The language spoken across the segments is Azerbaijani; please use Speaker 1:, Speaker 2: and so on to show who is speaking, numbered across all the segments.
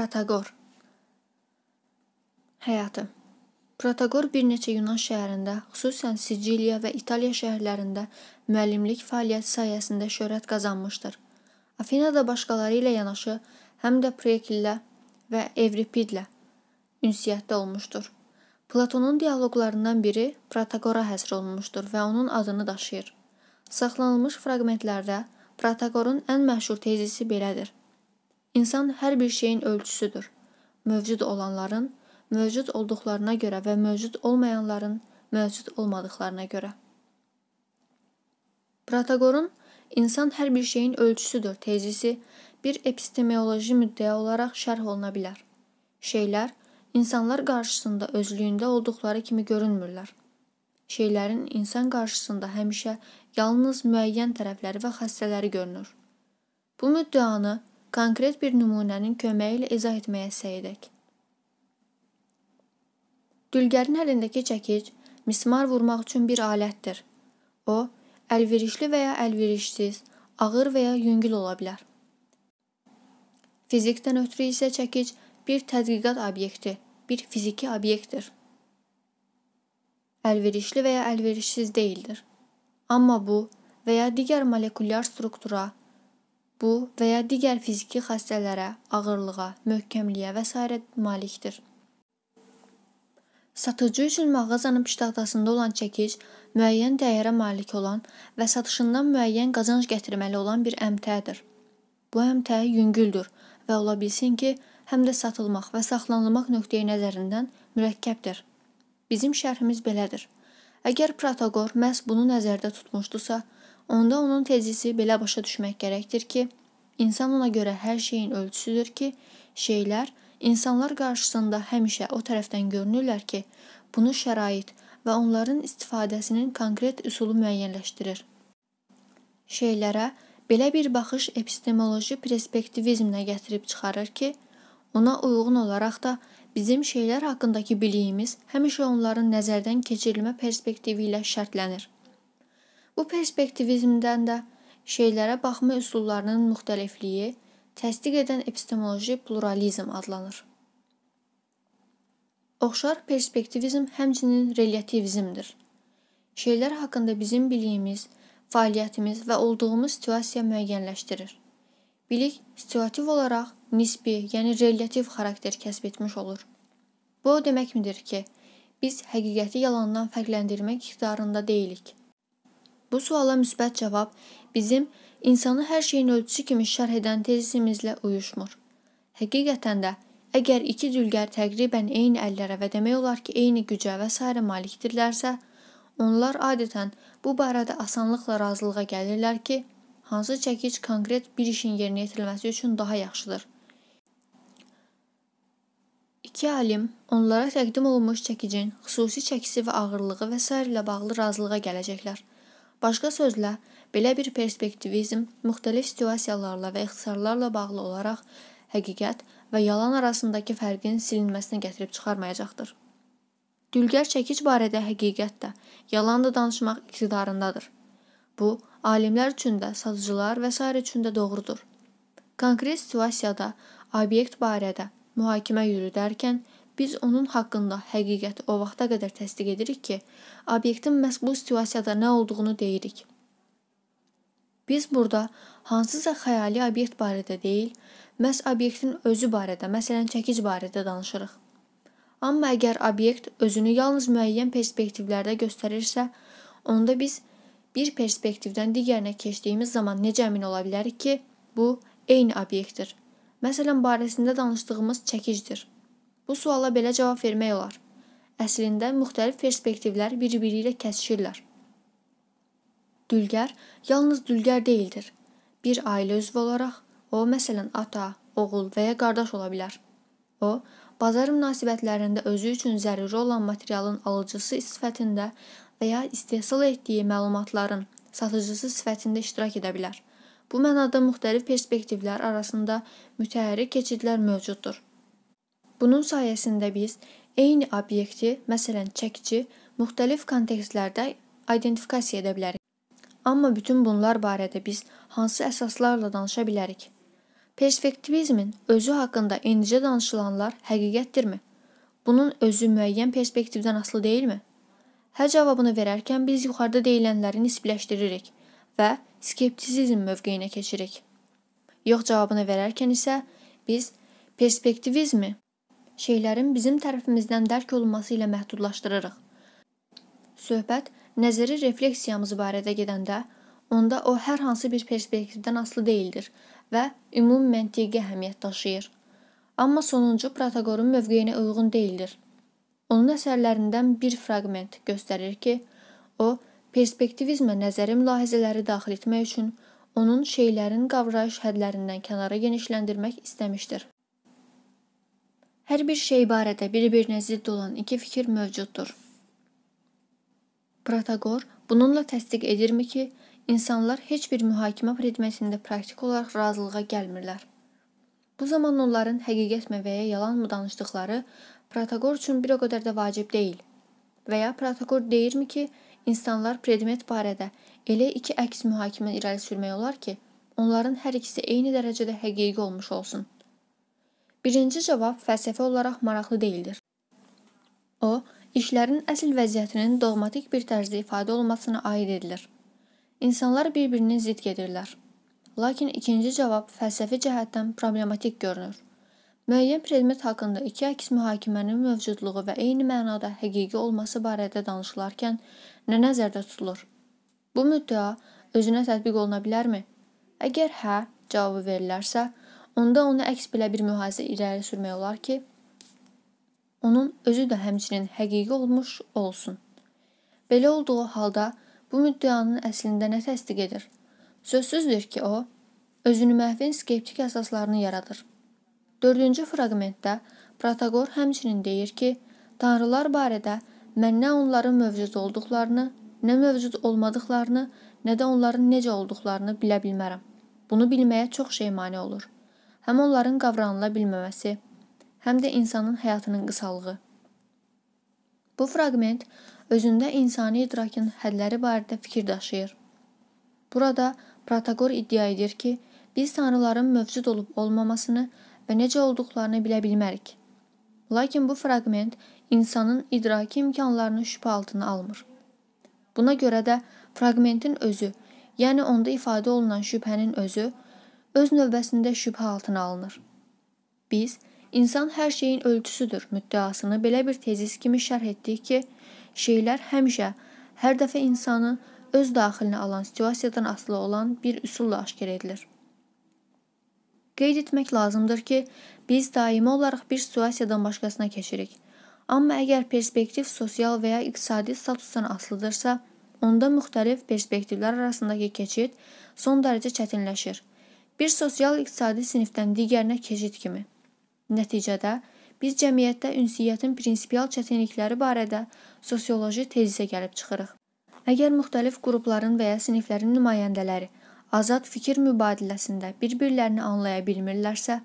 Speaker 1: Protaqor Həyatı Protaqor bir neçə Yunan şəhərində, xüsusən Siciliya və İtaliya şəhərlərində müəllimlik fəaliyyəti sayəsində şöhrət qazanmışdır. Afinada başqaları ilə yanaşı, həm də Prekillə və Evripidlə ünsiyyətdə olmuşdur. Platonun dialoqlarından biri Protaqora həsr olunmuşdur və onun adını daşıyır. Saxlanılmış fraqmentlərdə Protaqorun ən məşhur tezisi belədir: İnsan hər bir şeyin ölçüsüdür. Mövcud olanların mövcud olduqlarına görə və mövcud olmayanların mövcud olmadıqlarına görə. Protoqorun insan hər bir şeyin ölçüsüdür tezisi bir epistemoloji müddəa olaraq şərh oluna bilər. Şeylər insanlar qarşısında özlüyündə olduqları kimi görünmürlər. Şeylərin insan qarşısında həmişə yalnız müəyyən tərəfləri və xassələri görünür. Bu müddəanı konkret bir nümunənin köməyi ilə izah etməyə səy edək. Dülgərin əlindəki çəkic mismar vurmaq üçün bir alətdir. O, əlverişli və ya əlverişsiz, ağır və ya yüngül ola bilər. Fizikdən ötürü isə çəkic bir tədqiqat obyekti, bir fiziki obyektdir. Əlverişli və ya əlverişsiz deyildir. Amma bu və ya digər molekulyar struktura, Bu və ya digər fiziki xassələrə, ağırlığa, möhkəmliyə və s. malikdir. Satıcı üçün mağazanın piştaxtasında olan çəkic müəyyən dəyərə malik olan və satışından müəyyən qazanc gətirməli olan bir əmtədir. Bu əmtə yüngüldür və ola bilsin ki, həm də satılmaq və saxlanılmaq nöqteyi nəzərindən mürəkkəbdir. Bizim şərhimiz belədir. Əgər Protagor məhz bunu nəzərdə tutmuşdusa, Onda onun tezisi belə başa düşmək gərəkdir ki, insan ona görə hər şeyin ölçüsüdür ki, şeylər insanlar qarşısında həmişə o tərəfdən görünürlər ki, bunu şərait və onların istifadəsinin konkret üsulu müəyyənləşdirir. Şeylərə belə bir baxış epistemoloji perspektivizmlə gətirib çıxarır ki, ona uyğun olaraq da bizim şeylər haqqındakı biliyimiz həmişə onların nəzərdən keçirilmə perspektivi ilə şərtlənir. Bu perspektivizmdən də şeylərə baxma üsullarının müxtəlifliyi təsdiq edən epistemoloji pluralizm adlanır. Oxşar perspektivizm həmçinin relativizmdir. Şeylər haqqında bizim biliyimiz, fəaliyyətimiz və olduğumuz situasiya müəyyənləşdirir. Bilik situativ olaraq nisbi, yəni relativ xarakter kəsb etmiş olur. Bu o deməkmidir ki, biz həqiqəti yalandan fərqləndirmək iqtidarında deyilik. Bu suala müsbət cavab bizim insanı hər şeyin ölçüsü kimi şərh edən tezisimizlə uyuşmur. Həqiqətən də əgər iki dülgər təqribən eyni əllərə və demək olar ki, eyni gücə və s. malikdirlərsə, onlar adətən bu barədə asanlıqla razılığa gəlirlər ki, hansı çəkic konkret bir işin yerinə yetirilməsi üçün daha yaxşıdır. İki alim onlara təqdim olunmuş çəkicin xüsusi çəkisi və ağırlığı və s. ilə bağlı razılığa gələcəklər. Başqa sözlə, belə bir perspektivizm müxtəlif situasiyalarla və ixtisarlarla bağlı olaraq həqiqət və yalan arasındakı fərqin silinməsinə gətirib çıxarmayacaqdır. Dülgər çəkic barədə həqiqət də, yalan da danışmaq iqtidarındadır. Bu, alimlər üçün də, satıcılar və s. üçün də doğrudur. Konkret situasiyada obyekt barədə mühakimə yürüdərkən Biz onun haqqında həqiqəti o vaxta qədər təsdiq edirik ki, obyektin məhz bu situasiyada nə olduğunu deyirik. Biz burada hansısa xəyali obyekt barədə deyil, məhz obyektin özü barədə, məsələn, çəkic barədə danışırıq. Amma əgər obyekt özünü yalnız müəyyən perspektivlərdə göstərirsə, onda biz bir perspektivdən digərinə keçdiyimiz zaman necə əmin ola bilərik ki, bu eyni obyektdir? Məsələn, barəsində danışdığımız çəkicdir. Bu suala belə cavab vermək olar. Əslində müxtəlif perspektivlər bir-biri ilə kəsişirlər. Dülgər yalnız dülgər deyildir. Bir ailə üzvü olaraq o məsələn ata, oğul və ya qardaş ola bilər. O, bazar münasibətlərində özü üçün zəruri olan materialın alıcısı sifətində və ya istehsal etdiyi məlumatların satıcısı sifətində iştirak edə bilər. Bu mənada müxtəlif perspektivlər arasında mütəhərrik keçidlər mövcuddur. Bunun sayəsində biz eyni obyekti, məsələn, çəkici, müxtəlif kontekstlərdə identifikasiya edə bilərik. Amma bütün bunlar barədə biz hansı əsaslarla danışa bilərik? Perspektivizmin özü haqqında indicə danışılanlar həqiqətdirmi? Bunun özü müəyyən perspektivdən asılı deyilmi? Hə cavabını verərkən biz yuxarıda deyilənləri nisbləşdiririk və skeptisizm mövqeyinə keçirik. Yox cavabını verərkən isə biz perspektivizmi şeylərin bizim tərəfimizdən dərk olunması ilə məhdudlaşdırırıq. Söhbət nəzəri refleksiyamız barədə gedəndə, onda o hər hansı bir perspektivdən asılı deyildir və ümumi məntiqi əhəmiyyət daşıyır. Amma sonuncu Protoqorun mövqeyinə uyğun deyildir. Onun əsərlərindən bir fraqment göstərir ki, o perspektivizmə nəzəri mülahizələri daxil etmək üçün onun şeylərin qavrayış hədlərindən kənara genişləndirmək istəmişdir. Hər bir şey barədə bir-birinə zidd olan iki fikir mövcuddur. Protagor bununla təsdiq edirmi ki, insanlar heç bir mühakimə predmetində praktik olaraq razılığa gəlmirlər. Bu zaman onların həqiqət və ya yalan mı danışdıqları protagor üçün bir o qədər də vacib deyil. Və ya protagor deyirmi ki, insanlar predmet barədə elə iki əks mühakimə irəli sürmək olar ki, onların hər ikisi eyni dərəcədə həqiqi olmuş olsun. Birinci cavab fəlsəfi olaraq maraqlı deyildir. O, işlərin əsl vəziyyətinin doqmatik bir tərzdə ifadə olmasına aid edilir. İnsanlar bir-birinin zidd gedirlər. Lakin ikinci cavab fəlsəfi cəhətdən problematik görünür. Müəyyən predmet haqqında iki əks mühakimənin mövcudluğu və eyni mənada həqiqi olması barədə danışılarkən nə nəzərdə tutulur? Bu müddəa özünə tətbiq oluna bilərmi? Əgər hə cavabı verilərsə, Onda onu əks belə bir mühazirə irəli sürmək olar ki, onun özü də həmçinin həqiqi olmuş olsun. Belə olduğu halda bu müddəanın əslində nə təsdiq edir? Sözsüzdür ki, o özünü məhvin skeptik əsaslarını yaradır. 4-cü fraqmentdə Protagor həmçinin deyir ki, tanrılar barədə mən nə onların mövcud olduqlarını, nə mövcud olmadıqlarını, nə də onların necə olduqlarını bilə bilmərəm. Bunu bilməyə çox şey mane olur.'' həm onların qavranıla bilməməsi, həm də insanın həyatının qısalığı. Bu fraqment özündə insani idrakın hədləri barədə fikir daşıyır. Burada Protagor iddia edir ki, biz tanrıların mövcud olub olmamasını və necə olduqlarını bilə bilmərik. Lakin bu fraqment insanın idraki imkanlarını şübhə altına almır. Buna görə də fraqmentin özü, yəni onda ifadə olunan şübhənin özü öz növbəsində şübhə altına alınır. Biz insan hər şeyin ölçüsüdür müddeasını belə bir tezis kimi şərh etdik ki, şeylər həmişə hər dəfə insanı öz daxilinə alan situasiyadan asılı olan bir üsulla aşkar edilir. Qeyd etmək lazımdır ki, biz daimi olaraq bir situasiyadan başqasına keçirik. Amma əgər perspektiv sosial və ya iqtisadi statusdan asılıdırsa, onda müxtəlif perspektivlər arasındakı keçid son dərəcə çətinləşir. Bir sosial-iqtisadi sinifdən digərinə keçid kimi. Nəticədə biz cəmiyyətdə ünsiyyətin prinsipial çətinlikləri barədə sosioloji tezisə gəlib çıxırıq. Əgər müxtəlif qrupların və ya siniflərin nümayəndələri azad fikir mübadiləsində bir-birlərini anlaya bilmirlərsə,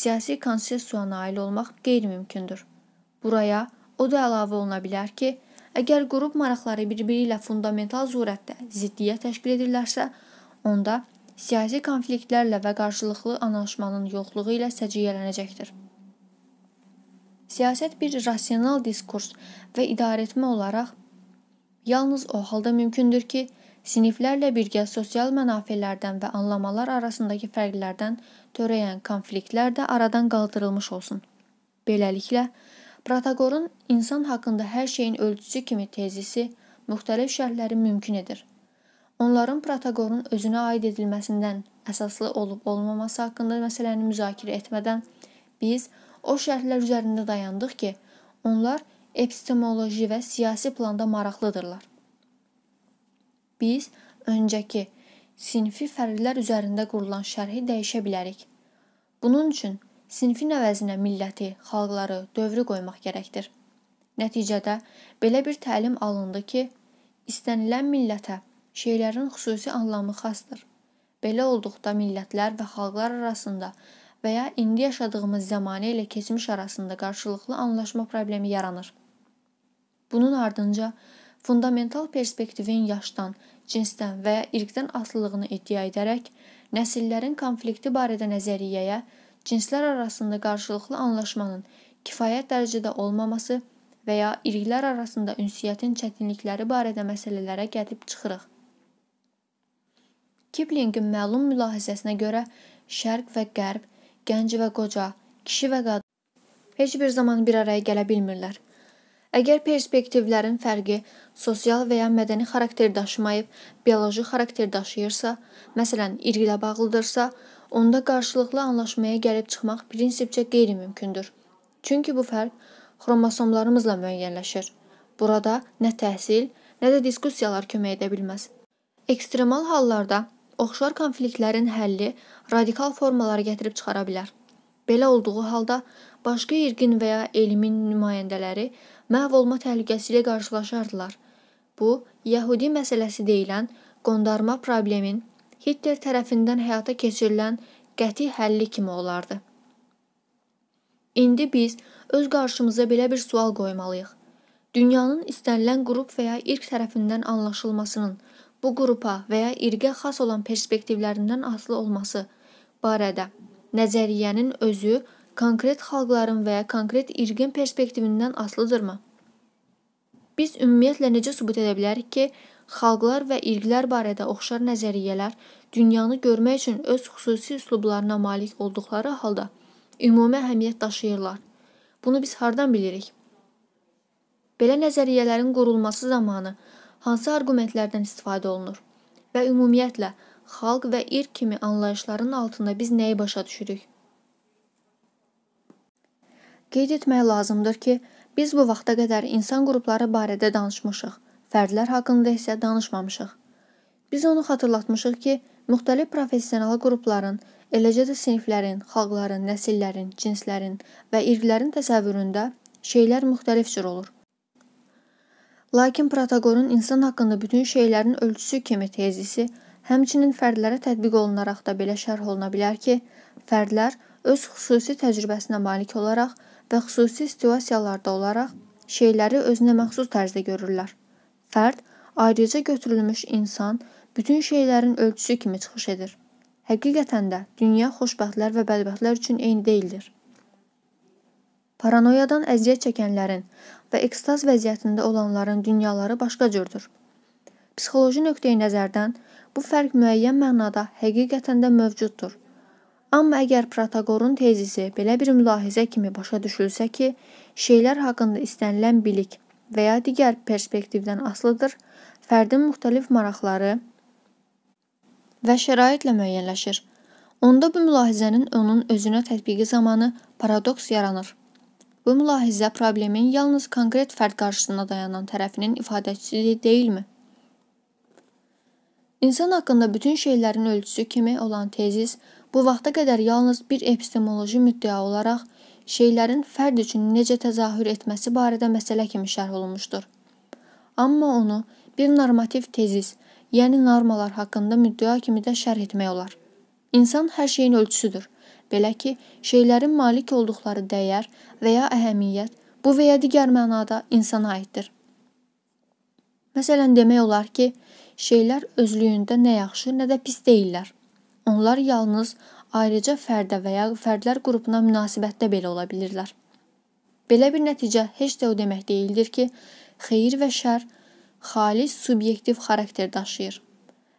Speaker 1: siyasi konsensusa nail olmaq qeyri-mümkündür. Buraya o da əlavə oluna bilər ki, əgər qrup maraqları bir-biri ilə fundamental surətdə ziddiyyət təşkil edirlərsə, onda siyasi konfliktlərlə və qarşılıqlı anlaşmanın yoxluğu ilə səciyyələnəcəkdir. Siyasət bir rasional diskurs və idarəetmə olaraq yalnız o halda mümkündür ki, siniflərlə birgə sosial mənafelərdən və anlamalar arasındakı fərqlərdən törəyən konfliktlər də aradan qaldırılmış olsun. Beləliklə, Protoqorun insan haqqında hər şeyin ölçüsü kimi tezisi müxtəlif şərhləri mümkün edir onların protokolun özünə aid edilməsindən əsaslı olub-olmaması haqqında məsələni müzakirə etmədən biz o şərhlər üzərində dayandıq ki, onlar epistemoloji və siyasi planda maraqlıdırlar. Biz öncəki sinfi fərqlər üzərində qurulan şərhi dəyişə bilərik. Bunun üçün sinfin əvəzinə milləti, xalqları, dövrü qoymaq gərəkdir. Nəticədə belə bir təlim alındı ki, istənilən millətə şeylərin xüsusi anlamı xasdır. Belə olduqda millətlər və xalqlar arasında və ya indi yaşadığımız zəmanə ilə keçmiş arasında qarşılıqlı anlaşma problemi yaranır. Bunun ardınca fundamental perspektivin yaşdan, cinsdən və ya irqdən asılılığını iddia edərək nəsillərin konflikti barədə nəzəriyyəyə cinslər arasında qarşılıqlı anlaşmanın kifayət dərəcədə olmaması və ya irqlər arasında ünsiyyətin çətinlikləri barədə məsələlərə gəlib çıxırıq. Kiplingin məlum mülahizəsinə görə şərq və qərb, gənc və qoca, kişi və qadın heç bir zaman bir araya gələ bilmirlər. Əgər perspektivlərin fərqi sosial və ya mədəni xarakter daşımayıb, bioloji xarakter daşıyırsa, məsələn, irqlə bağlıdırsa, onda qarşılıqlı anlaşmaya gəlib çıxmaq prinsipcə qeyri-mümkündür. Çünki bu fərq xromosomlarımızla müəyyənləşir. Burada nə təhsil, nə də diskussiyalar kömək edə bilməz. Ekstremal hallarda Oxşar konfliktlərin həlli radikal formalara gətirib çıxara bilər. Belə olduğu halda başqa irqin və ya elmin nümayəndələri məhv olma təhlükəsi ilə qarşılaşardılar. Bu Yəhudi məsələsi deyilən qondarma problemin Hitler tərəfindən həyata keçirilən qəti həlli kimi olardı. İndi biz öz qarşımıza belə bir sual qoymalıyıq. Dünyanın istənilən qrup və ya irq tərəfindən anlaşılmasının bu qrupa və ya irqə xas olan perspektivlərindən asılı olması barədə nəzəriyyənin özü konkret xalqların və ya konkret irqin perspektivindən asılıdırmı? Biz ümumiyyətlə necə sübut edə bilərik ki, xalqlar və irqlər barədə oxşar nəzəriyyələr dünyanı görmək üçün öz xüsusi üslublarına malik olduqları halda ümumi əhəmiyyət daşıyırlar? Bunu biz hardan bilirik? Belə nəzəriyyələrin qurulması zamanı hansı arqumentlərdən istifadə olunur? Və ümumiyyətlə, xalq və irq kimi anlayışların altında biz nəyi başa düşürük? Qeyd etmək lazımdır ki, biz bu vaxta qədər insan qrupları barədə danışmışıq, fərdlər haqqında isə danışmamışıq. Biz onu xatırlatmışıq ki, müxtəlif professional qrupların, eləcə də siniflərin, xalqların, nəsillərin, cinslərin və irqlərin təsəvvüründə şeylər müxtəlif cür olur. Lakin protoqorun insan haqqında bütün şeylərin ölçüsü kimi tezisi, həmçinin fərdlərə tətbiq olunaraq da belə şərh oluna bilər ki, fərdlər öz xüsusi təcrübəsinə malik olaraq və xüsusi situasiyalarda olaraq şeyləri özünə məxsus tərzdə görürlər. Fərd ayrıca götürülmüş insan bütün şeylərin ölçüsü kimi çıxış edir. Həqiqətən də dünya xoşbəxtlər və bədbəxtlər üçün eyni deyildir. Paranoyadan əziyyət çəkənlərin və ekstaz vəziyyətində olanların dünyaları başqa cürdür. Psixoloji nöqteyi-nəzərdən bu fərq müəyyən mənada həqiqətən də mövcuddur. Amma əgər Protoqorun tezisi belə bir mülahizə kimi başa düşülsə ki, şeylər haqqında istənilən bilik və ya digər perspektivdən asılıdır, fərdin müxtəlif maraqları və şəraitlə müəyyənləşir. Onda bu mülahizənin onun özünə tətbiqi zamanı paradoks yaranır. Bu mülahizə problemin yalnız konkret fərd qarşısında dayanan tərəfinin ifadəçisi deyilmi? İnsan haqqında bütün şeylərin ölçüsü kimi olan tezis bu vaxta qədər yalnız bir epistemoloji müddəa olaraq şeylərin fərd üçün necə təzahür etməsi barədə məsələ kimi şərh olunmuşdur. Amma onu bir normativ tezis, yəni normalar haqqında müddəa kimi də şərh etmək olar. İnsan hər şeyin ölçüsüdür. Belə ki, şeylərin malik olduqları dəyər və ya əhəmiyyət bu və ya digər mənada insana aiddir. Məsələn, demək olar ki, şeylər özlüyündə nə yaxşı, nə də pis deyillər. Onlar yalnız ayrıca fərdə və ya fərdlər qrupuna münasibətdə belə ola bilirlər. Belə bir nəticə heç də o demək deyildir ki, xeyir və şər xalis subyektiv xarakter daşıyır.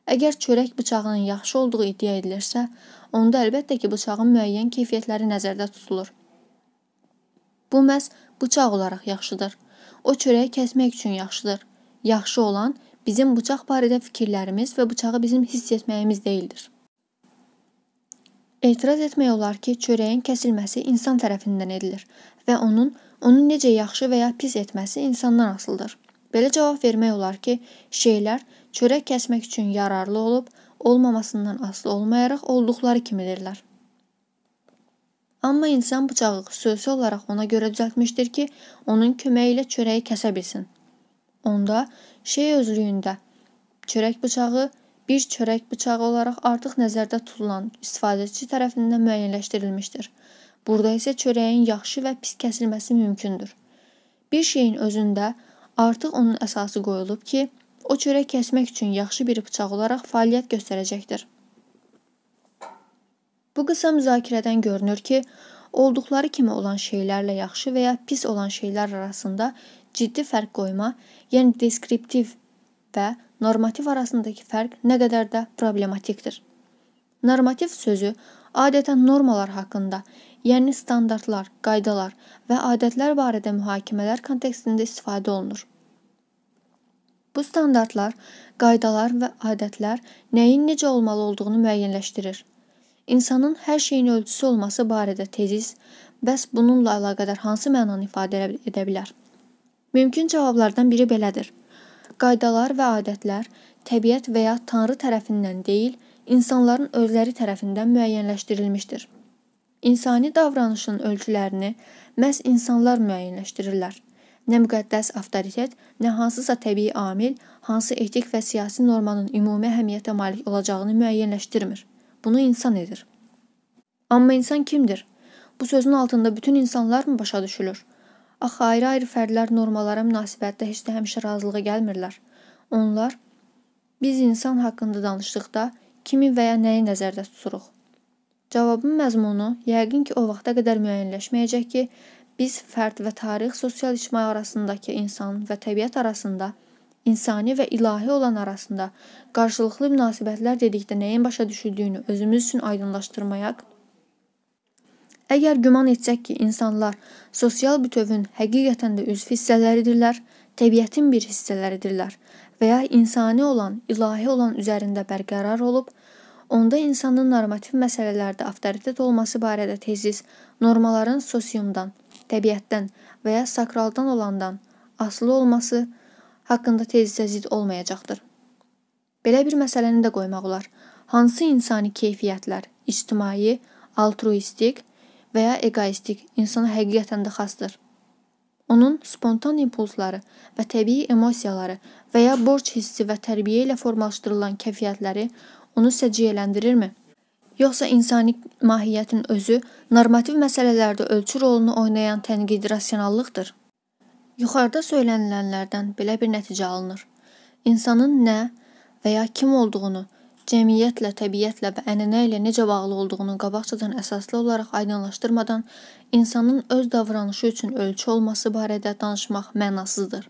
Speaker 1: Əgər çörək bıçağının yaxşı olduğu iddia edilirsə, onda əlbəttə ki, bıçağın müəyyən keyfiyyətləri nəzərdə tutulur. Bu məhz bıçaq olaraq yaxşıdır. O çörəyi kəsmək üçün yaxşıdır. Yaxşı olan bizim bıçaq barədə fikirlərimiz və bıçağı bizim hiss etməyimiz deyildir. Etiraz etmək olar ki, çörəyin kəsilməsi insan tərəfindən edilir və onun onu necə yaxşı və ya pis etməsi insandan asılıdır. Belə cavab vermək olar ki, şeylər çörək kəsmək üçün yararlı olub, olmamasından asılı olmayaraq olduqları kimidirlər. Amma insan bıçağı xüsusi olaraq ona görə düzəltmişdir ki, onun köməyi ilə çörəyi kəsə bilsin. Onda şey özlüyündə çörək bıçağı bir çörək bıçağı olaraq artıq nəzərdə tutulan istifadəçi tərəfindən müəyyənləşdirilmişdir. Burada isə çörəyin yaxşı və pis kəsilməsi mümkündür. Bir şeyin özündə artıq onun əsası qoyulub ki, O çörək kəsmək üçün yaxşı bir bıçaq olaraq fəaliyyət göstərəcəkdir. Bu qısa müzakirədən görünür ki, olduqları kimi olan şeylərlə yaxşı və ya pis olan şeylər arasında ciddi fərq qoyma, yəni deskriptiv və normativ arasındakı fərq nə qədər də problematikdir. Normativ sözü adətən normalar haqqında, yəni standartlar, qaydalar və adətlər barədə mühakimələr kontekstində istifadə olunur. Bu standartlar, qaydalar və adətlər nəyin necə olmalı olduğunu müəyyənləşdirir. İnsanın hər şeyin ölçüsü olması barədə tezis bəs bununla əlaqədar hansı mənanı ifadə edə bilər? Mümkün cavablardan biri belədir. Qaydalar və adətlər təbiət və ya tanrı tərəfindən deyil, insanların özləri tərəfindən müəyyənləşdirilmişdir. İnsani davranışın ölçülərini məhz insanlar müəyyənləşdirirlər nə müqəddəs avtoritet, nə hansısa təbii amil hansı etik və siyasi normanın ümumi əhəmiyyətə malik olacağını müəyyənləşdirmir. Bunu insan edir. Amma insan kimdir? Bu sözün altında bütün insanlar mı başa düşülür? Axı ayrı-ayrı fərdlər normalara münasibətdə heç də həmişə razılığa gəlmirlər. Onlar biz insan haqqında danışdıqda kimi və ya nəyi nəzərdə tuturuq? Cavabın məzmunu yəqin ki, o vaxta qədər müəyyənləşməyəcək ki, biz fərd və tarix sosial-ictimai arasındakı insan və təbiət arasında, insani və ilahi olan arasında qarşılıqlı münasibətlər dedikdə nəyin başa düşüldüyünü özümüz üçün aydınlaşdırmayaq. Əgər güman etsək ki, insanlar sosial bütövün həqiqətən də üzv hissələridirlər, təbiətin bir hissələridirlər və ya insani olan, ilahi olan üzərində bərqərar olub, Onda insanın normativ məsələlərdə avtoritet olması barədə tezis normaların sosiumdan, təbiətdən və ya sakraldan olandan asılı olması haqqında tezisə zidd olmayacaqdır. Belə bir məsələni də qoymaq olar. Hansı insani keyfiyyətlər ictimai, altruistik və ya egoistik insana həqiqətən də xasdır? Onun spontan impulsları və təbii emosiyaları və ya borc hissi və tərbiyə ilə formalaşdırılan keyfiyyətləri onu səciyyələndirirmi? Yoxsa insani mahiyyətin özü normativ məsələlərdə ölçü rolunu oynayan tənqidi rasionallıqdır? Yuxarıda söylənilənlərdən belə bir nəticə alınır. İnsanın nə və ya kim olduğunu, cəmiyyətlə, təbiətlə və ənənə ilə necə bağlı olduğunu qabaqcadan əsaslı olaraq aydınlaşdırmadan insanın öz davranışı üçün ölçü olması barədə danışmaq mənasızdır.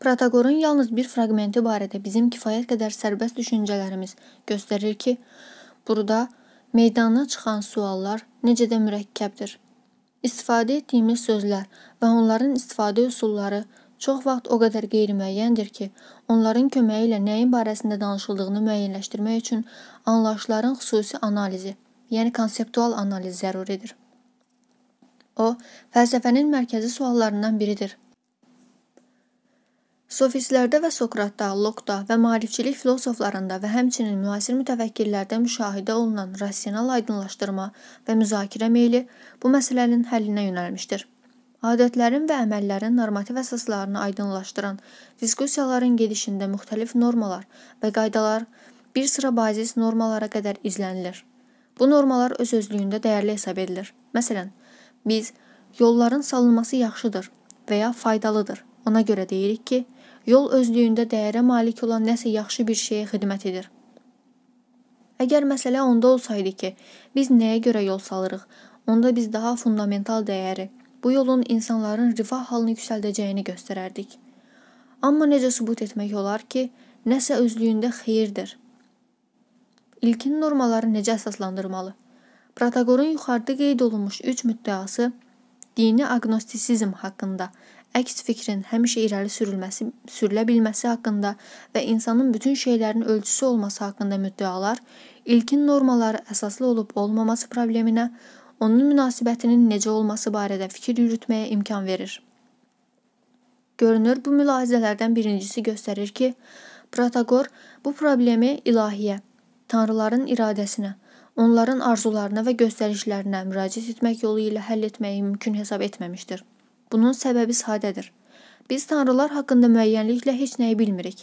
Speaker 1: Protoqorun yalnız bir fraqmenti barədə bizim kifayət qədər sərbəst düşüncələrimiz göstərir ki, burada meydana çıxan suallar necə də mürəkkəbdir. İstifadə etdiyimiz sözlər və onların istifadə üsulları çox vaxt o qədər qeyri-müəyyəndir ki, onların köməyi ilə nəyin barəsində danışıldığını müəyyənləşdirmək üçün anlayışların xüsusi analizi, yəni konseptual analiz zəruridir. O, fəlsəfənin mərkəzi suallarından biridir. Sofistlərdə və Sokratda, Lokda və maarifçilik filosoflarında və həmçinin müasir mütəfəkkirlərdə müşahidə olunan rasional aydınlaşdırma və müzakirə meyli bu məsələnin həllinə yönəlmişdir. Adətlərin və əməllərin normativ əsaslarını aydınlaşdıran diskussiyaların gedişində müxtəlif normalar və qaydalar bir sıra bazis normalara qədər izlənilir. Bu normalar öz özlüyündə dəyərli hesab edilir. Məsələn, biz yolların salınması yaxşıdır və ya faydalıdır. Ona görə deyirik ki, Yol özlüyündə dəyərə malik olan nəsə yaxşı bir şeyə xidmət edir. Əgər məsələ onda olsaydı ki, biz nəyə görə yol salırıq, onda biz daha fundamental dəyəri, bu yolun insanların rifah halını yüksəldəcəyini göstərərdik. Amma necə sübut etmək olar ki, nəsə özlüyündə xeyirdir. İlkin normaları necə əsaslandırmalı? Protoqorun yuxarıda qeyd olunmuş 3 müddəası dini aqnostisizm haqqında, əks fikrin həmişə irəli sürülməsi, sürülə bilməsi haqqında və insanın bütün şeylərin ölçüsü olması haqqında müddəalar ilkin normaları əsaslı olub olmaması probleminə, onun münasibətinin necə olması barədə fikir yürütməyə imkan verir. Görünür, bu mülahizələrdən birincisi göstərir ki, Protagor bu problemi ilahiyə, tanrıların iradəsinə, onların arzularına və göstərişlərinə müraciət etmək yolu ilə həll etməyi mümkün hesab etməmişdir. Bunun səbəbi sadədir. Biz tanrılar haqqında müəyyənliklə heç nəyi bilmirik.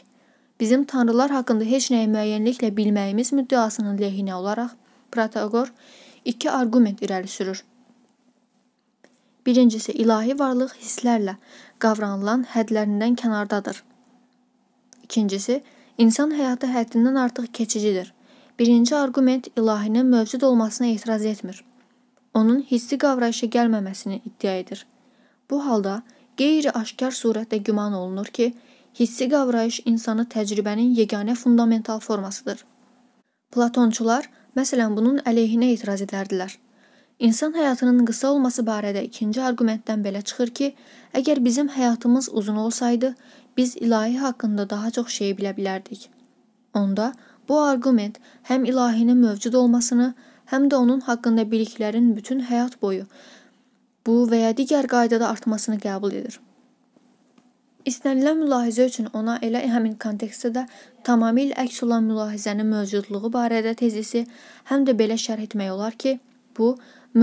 Speaker 1: Bizim tanrılar haqqında heç nəyi müəyyənliklə bilməyimiz müddiasının lehinə olaraq Protagor iki arqument irəli sürür. Birincisi, ilahi varlıq hisslərlə qavranılan hədlərindən kənardadır. İkincisi, insan həyatı həddindən artıq keçicidir Birinci arqument ilahinin mövcud olmasına etiraz etmir. Onun hissi qavrayışa gəlməməsini iddia edir. Bu halda qeyri-aşkar surətdə güman olunur ki, hissi qavrayış insanı təcrübənin yeganə fundamental formasıdır. Platonçular məsələn bunun əleyhinə etiraz edərdilər. İnsan həyatının qısa olması barədə ikinci arqumentdən belə çıxır ki, əgər bizim həyatımız uzun olsaydı, biz ilahi haqqında daha çox şey bilə bilərdik. Onda Bu arqument həm ilahinin mövcud olmasını, həm də onun haqqında biliklərin bütün həyat boyu bu və ya digər qaydada artmasını qəbul edir. İstənilən mülahizə üçün ona elə həmin kontekstdə də tamamilə əks olan mülahizənin mövcudluğu barədə tezisi həm də belə şərh etmək olar ki, bu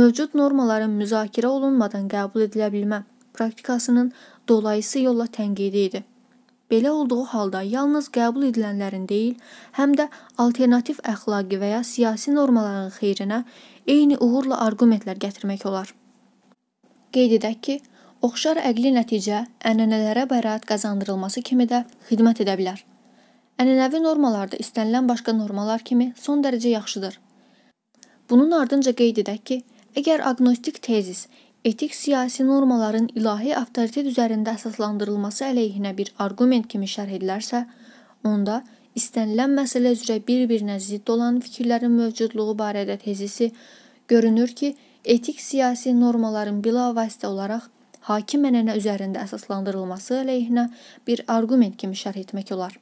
Speaker 1: mövcud normaların müzakirə olunmadan qəbul edilə bilmə praktikasının dolayısı yolla tənqidi idi. Belə olduğu halda yalnız qəbul edilənlərin deyil, həm də alternativ əxlaqi və ya siyasi normaların xeyrinə eyni uğurla arqumentlər gətirmək olar. Qeyd edək ki, oxşar əqli nəticə ənənələrə bəraət qazandırılması kimi də xidmət edə bilər. Ənənəvi normalarda istənilən başqa normalar kimi son dərəcə yaxşıdır. Bunun ardınca qeyd edək ki, əgər aqnostik tezis, etik siyasi normaların ilahi avtoritet üzərində əsaslandırılması əleyhinə bir arqument kimi şərh edilərsə, onda istənilən məsələ üzrə bir-birinə zidd olan fikirlərin mövcudluğu barədə tezisi görünür ki, etik siyasi normaların bilavasitə olaraq hakim ənənə üzərində əsaslandırılması əleyhinə bir arqument kimi şərh etmək olar.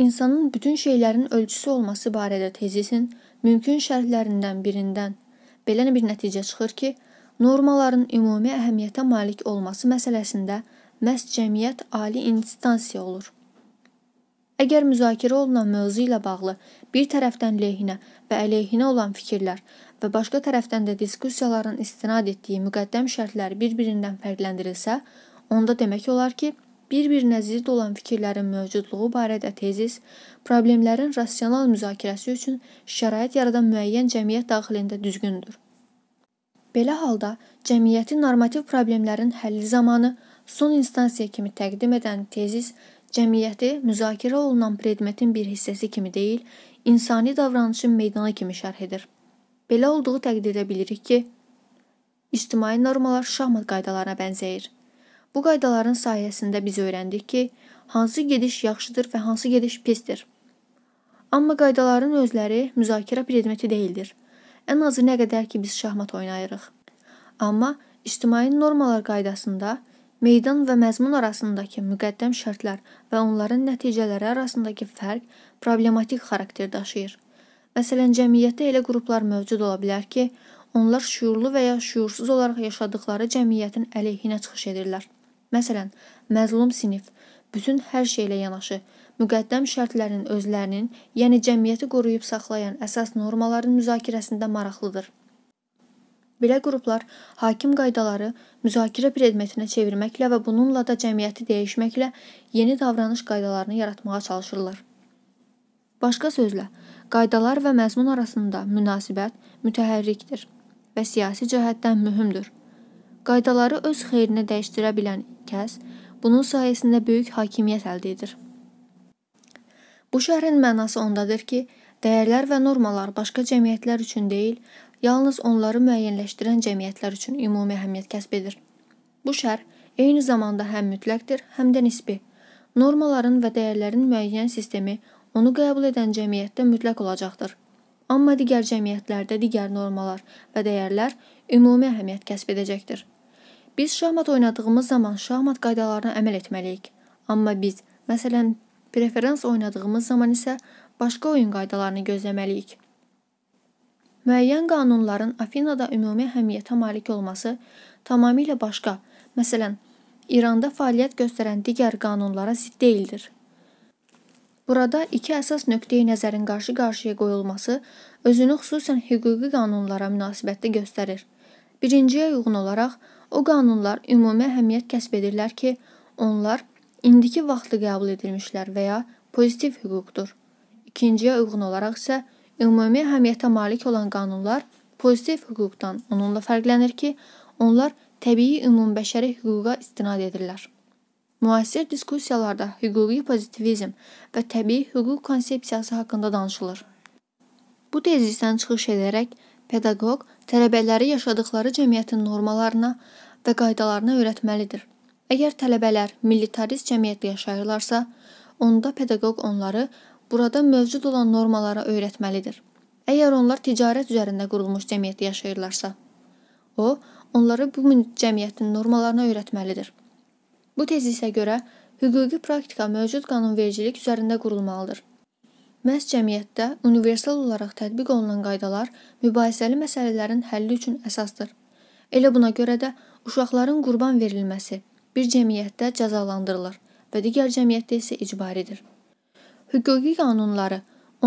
Speaker 1: İnsanın bütün şeylərin ölçüsü olması barədə tezisin mümkün şərhlərindən birindən belə bir nəticə çıxır ki, normaların ümumi əhəmiyyətə malik olması məsələsində məhz cəmiyyət ali instansiya olur. Əgər müzakirə olunan mövzu ilə bağlı bir tərəfdən lehinə və əleyhinə olan fikirlər və başqa tərəfdən də diskussiyaların istinad etdiyi müqəddəm şərtlər bir-birindən fərqləndirilsə, onda demək olar ki, bir-birinə zidd olan fikirlərin mövcudluğu barədə tezis, problemlərin rasional müzakirəsi üçün şərait yaradan müəyyən cəmiyyət daxilində düzgündür. Belə halda cəmiyyəti normativ problemlərin həlli zamanı son instansiya kimi təqdim edən tezis cəmiyyəti müzakirə olunan predmetin bir hissəsi kimi deyil, insani davranışın meydana kimi şərh edir. Belə olduğu təqdirdə bilirik ki, ictimai normalar şahmat qaydalarına bənzəyir. Bu qaydaların sayəsində biz öyrəndik ki, hansı gediş yaxşıdır və hansı gediş pisdir. Amma qaydaların özləri müzakirə predmeti deyildir. Ən azı nə qədər ki biz şahmat oynayırıq. Amma ictimai normalar qaydasında meydan və məzmun arasındakı müqəddəm şərtlər və onların nəticələri arasındakı fərq problematik xarakter daşıyır. Məsələn, cəmiyyətdə elə qruplar mövcud ola bilər ki, onlar şüurlu və ya şüursuz olaraq yaşadıkları cəmiyyətin əleyhinə çıxış edirlər. Məsələn, məzlum sinif bütün hər şeylə yanaşı müqəddəm şərtlərin özlərinin, yəni cəmiyyəti qoruyub saxlayan əsas normaların müzakirəsində maraqlıdır. Belə qruplar hakim qaydaları müzakirə predmetinə çevirməklə və bununla da cəmiyyəti dəyişməklə yeni davranış qaydalarını yaratmağa çalışırlar. Başqa sözlə, qaydalar və məzmun arasında münasibət mütəhərrikdir və siyasi cəhətdən mühümdür. Qaydaları öz xeyrinə dəyişdirə bilən kəs bunun sayəsində böyük hakimiyyət əldə edir. Bu şərhin mənası ondadır ki, dəyərlər və normalar başqa cəmiyyətlər üçün deyil, yalnız onları müəyyənləşdirən cəmiyyətlər üçün ümumi əhəmiyyət kəsb edir. Bu şərh eyni zamanda həm mütləqdir, həm də nisbi. Normaların və dəyərlərin müəyyən sistemi onu qəbul edən cəmiyyətdə mütləq olacaqdır. Amma digər cəmiyyətlərdə digər normalar və dəyərlər ümumi əhəmiyyət kəsb edəcəkdir. Biz şahmat oynadığımız zaman şahmat qaydalarına əməl etməliyik. Amma biz, məsələn, Preferans oynadığımız zaman isə başqa oyun qaydalarını gözləməliyik. Müəyyən qanunların Afinada ümumi əhəmiyyətə malik olması tamamilə başqa, məsələn, İranda fəaliyyət göstərən digər qanunlara zidd deyildir. Burada iki əsas nöqteyi nəzərin qarşı-qarşıya qoyulması özünü xüsusən hüquqi qanunlara münasibətdə göstərir. Birinciyə uyğun olaraq o qanunlar ümumi əhəmiyyət kəsb edirlər ki, onlar indiki vaxtı qəbul edilmişlər və ya pozitiv hüquqdur. İkinciyə uyğun olaraq isə ümumi əhəmiyyətə malik olan qanunlar pozitiv hüquqdan onunla fərqlənir ki, onlar təbii ümumbəşəri hüquqa istinad edirlər. Müasir diskussiyalarda hüquqi pozitivizm və təbii hüquq konsepsiyası haqqında danışılır. Bu tezisdən çıxış edərək pedaqoq tələbələri yaşadıkları cəmiyyətin normalarına və qaydalarına öyrətməlidir. Əgər tələbələr militarist cəmiyyətdə yaşayırlarsa, onda pedaqoq onları burada mövcud olan normalara öyrətməlidir. Əgər onlar ticarət üzərində qurulmuş cəmiyyətdə yaşayırlarsa, o onları bu cəmiyyətin normalarına öyrətməlidir. Bu tezisə görə hüquqi praktika mövcud qanunvericilik üzərində qurulmalıdır. Məhz cəmiyyətdə universal olaraq tətbiq olunan qaydalar mübahisəli məsələlərin həlli üçün əsasdır. Elə buna görə də uşaqların qurban verilməsi bir cəmiyyətdə cəzalandırılır və digər cəmiyyətdə isə icbaridir. Hüquqi qanunları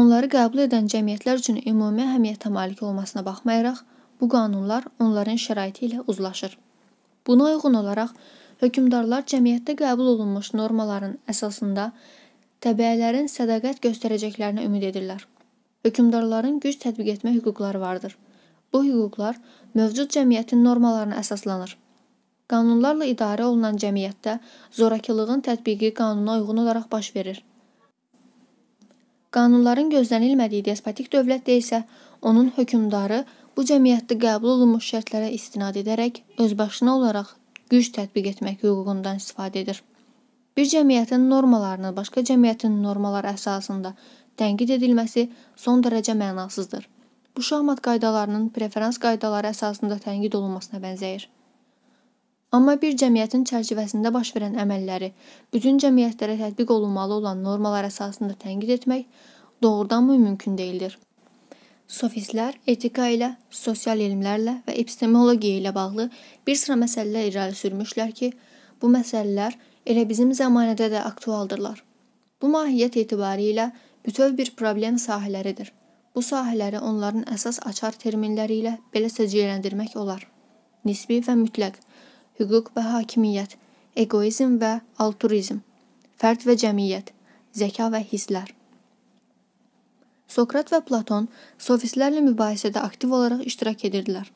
Speaker 1: onları qəbul edən cəmiyyətlər üçün ümumi əhəmiyyətə malik olmasına baxmayaraq, bu qanunlar onların şəraiti ilə uzlaşır. Buna uyğun olaraq hökmdarlar cəmiyyətdə qəbul olunmuş normaların əsasında təbəələrin sədaqət göstərəcəklərinə ümid edirlər. Hökmdarların güc tətbiq etmə hüquqları vardır. Bu hüquqlar mövcud cəmiyyətin normalarına əsaslanır. Qanunlarla idarə olunan cəmiyyətdə zorakılığın tətbiqi qanuna uyğun olaraq baş verir. Qanunların gözlənilmədiyi despotik dövlətdə isə onun hökmdarı bu cəmiyyətdə qəbul olunmuş şərtlərə istinad edərək özbaşına olaraq güc tətbiq etmək hüququndan istifadə edir. Bir cəmiyyətin normalarını başqa cəmiyyətin normaları əsasında tənqid edilməsi son dərəcə mənasızdır. Bu şahmat qaydalarının preferans qaydaları əsasında tənqid olunmasına bənzəyir. Amma bir cəmiyyətin çərçivəsində baş verən əməlləri bütün cəmiyyətlərə tətbiq olunmalı olan normalar əsasında tənqid etmək doğrudanmı mümkün deyildir? Sofistlər etika ilə, sosial elmlərlə və epistemologiya ilə bağlı bir sıra məsələlər irəli sürmüşlər ki, bu məsələlər elə bizim zamanədə də aktualdırlar. Bu mahiyyət etibarı ilə bütöv bir problem sahələridir. Bu sahələri onların əsas açar terminləri ilə belə səciyyələndirmək olar. Nisbi və mütləq hüquq və hakimiyyət, eqoizm və altruizm, fərd və cəmiyyət, zəka və hisslər. Sokrat və Platon sofistlərlə mübahisədə aktiv olaraq iştirak edirdilər.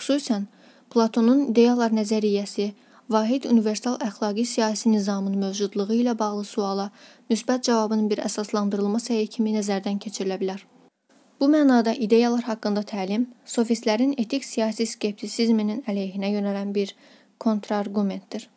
Speaker 1: Xüsusən Platonun ideyalar nəzəriyyəsi vahid universal əxlaqi siyasi nizamın mövcudluğu ilə bağlı suala müsbət cavabın bir əsaslandırılma səyi kimi nəzərdən keçirilə bilər. Bu mənada ideyalar haqqında təlim sofistlərin etik siyasi skeptisizminin əleyhinə yönələn bir kontrarqumentdir.